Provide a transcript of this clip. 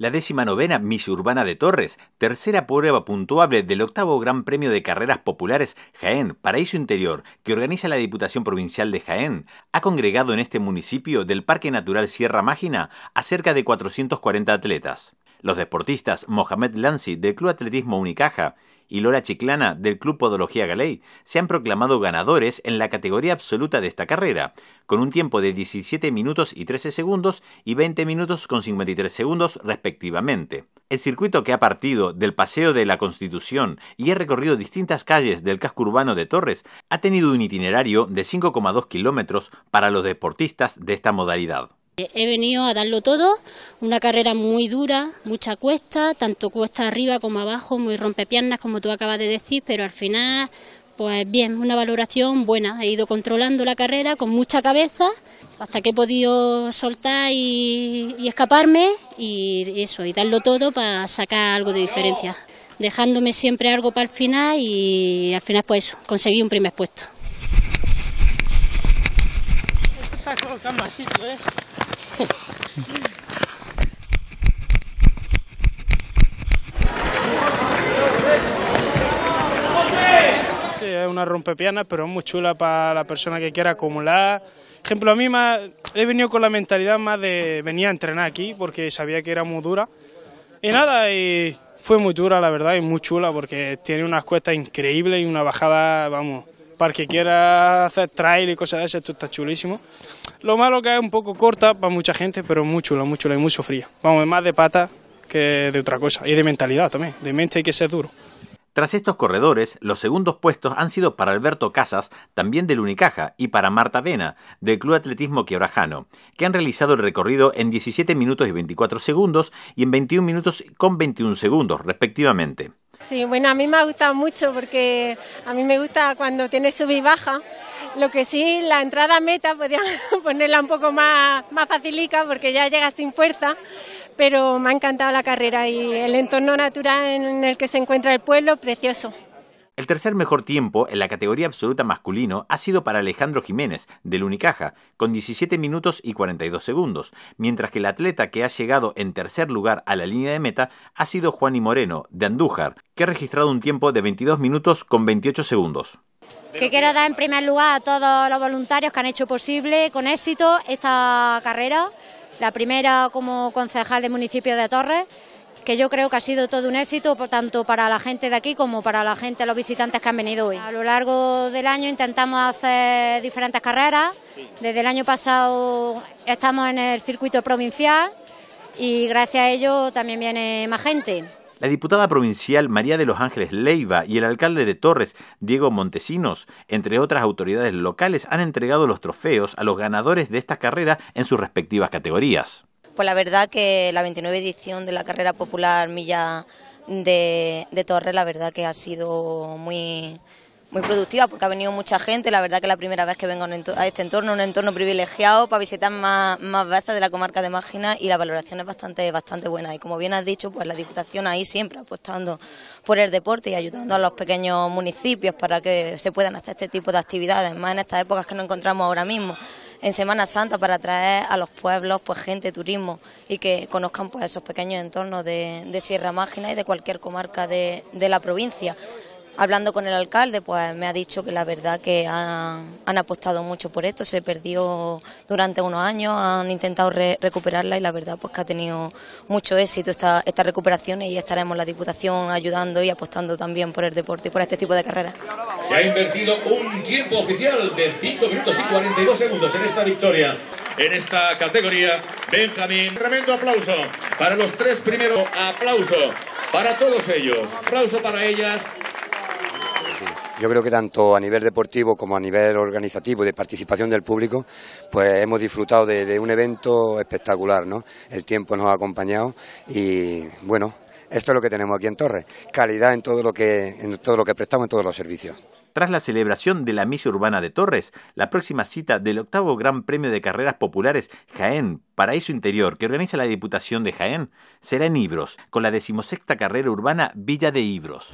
la décima novena Miss Urbana de Torres, tercera prueba puntuable del octavo Gran Premio de Carreras Populares Jaén Paraíso Interior, que organiza la Diputación Provincial de Jaén, ha congregado en este municipio del Parque Natural Sierra Mágina a cerca de 440 atletas. Los deportistas Mohamed Lancy del Club Atletismo Unicaja y Lola Chiclana del Club Podología Galey se han proclamado ganadores en la categoría absoluta de esta carrera, con un tiempo de 17 minutos y 13 segundos y 20 minutos con 53 segundos respectivamente. El circuito que ha partido del Paseo de la Constitución y ha recorrido distintas calles del casco urbano de Torres ha tenido un itinerario de 5,2 kilómetros para los deportistas de esta modalidad. He venido a darlo todo, una carrera muy dura, mucha cuesta, tanto cuesta arriba como abajo, muy rompepiernas como tú acabas de decir, pero al final, pues bien, una valoración buena. He ido controlando la carrera con mucha cabeza hasta que he podido soltar y, escaparme y eso, y darlo todo para sacar algo de diferencia, dejándome siempre algo para el final y al final pues eso, conseguí un primer puesto. Eso está ¿eh? Sí, es una rompepianas, pero es muy chula para la persona que quiera acumular. Ejemplo, a mí más, he venido con la mentalidad más de venía a entrenar aquí porque sabía que era muy dura. Y nada, y fue muy dura la verdad y muy chula porque tiene unas cuestas increíbles y una bajada, vamos, para el que quiera hacer trail y cosas de esas, esto está chulísimo. Lo malo que es un poco corta para mucha gente, pero mucho, mucho, muy chula y mucho frío. Vamos, más de pata que de otra cosa, y de mentalidad también, de mente hay que ser duro. Tras estos corredores, los segundos puestos han sido para Alberto Casas, también del Unicaja, y para Marta Vena, del Club Atletismo Quiebrajano, que han realizado el recorrido en 17 minutos y 24 segundos y en 21 minutos con 21 segundos, respectivamente. Sí, bueno, a mí me ha gustado mucho porque a mí me gusta cuando tiene sub y baja. Lo que sí, la entrada meta podría ponerla un poco más, más porque ya llega sin fuerza, pero me ha encantado la carrera y el entorno natural en el que se encuentra el pueblo, precioso. El tercer mejor tiempo en la categoría absoluta masculino ha sido para Alejandro Jiménez, del Unicaja, con 17 minutos y 42 segundos, mientras que el atleta que ha llegado en tercer lugar a la línea de meta ha sido Juani Moreno, de Andújar, que ha registrado un tiempo de 22 minutos con 28 segundos. Que quiero dar en primer lugar a todos los voluntarios que han hecho posible con éxito esta carrera, la primera como concejal del municipio de Torres que yo creo que ha sido todo un éxito, ...por tanto para la gente de aquí como para la gente, los visitantes que han venido hoy. A lo largo del año intentamos hacer diferentes carreras. Desde el año pasado estamos en el circuito provincial y gracias a ello también viene más gente. La diputada provincial María de los Ángeles Leiva y el alcalde de Torres, Diego Montesinos, entre otras autoridades locales, han entregado los trofeos a los ganadores de estas carreras en sus respectivas categorías. Pues la verdad que la 29 edición de la carrera popular Milla de, Torres, la verdad que ha sido muy, productiva porque ha venido mucha gente. La verdad que es la primera vez que vengo a este entorno, un entorno privilegiado para visitar más, más veces de la comarca de Mágina y la valoración es bastante, bastante buena. Y como bien has dicho, pues la Diputación ahí siempre apostando por el deporte y ayudando a los pequeños municipios para que se puedan hacer este tipo de actividades, más en estas épocas que nos encontramos ahora mismo en Semana Santa para atraer a los pueblos, pues gente, turismo y que conozcan pues esos pequeños entornos de, Sierra Mágina y de cualquier comarca de, de la provincia hablando con el alcalde, pues me ha dicho que la verdad que han, apostado mucho por esto, se perdió durante unos años, han intentado recuperarla y la verdad pues que ha tenido mucho éxito esta, esta recuperación y estaremos la Diputación ayudando y apostando también por el deporte y por este tipo de carreras. ha invertido un tiempo oficial de 5 minutos y 42 segundos en esta victoria en esta categoría. Benjamín, tremendo aplauso para los tres primeros. Aplauso para todos ellos. Aplauso para ellas yo creo que tanto a nivel deportivo como a nivel organizativo y de participación del público, pues hemos disfrutado de, un evento espectacular, ¿no? El tiempo nos ha acompañado y bueno, esto es lo que tenemos aquí en Torres, calidad en todo lo que, en todo lo que prestamos, en todos los servicios. Tras la celebración de la Misa Urbana de Torres, la próxima cita del octavo Gran Premio de Carreras Populares Jaén Paraíso Interior, que organiza la Diputación de Jaén, será en Ibros, con la decimosexta carrera urbana Villa de Ibros.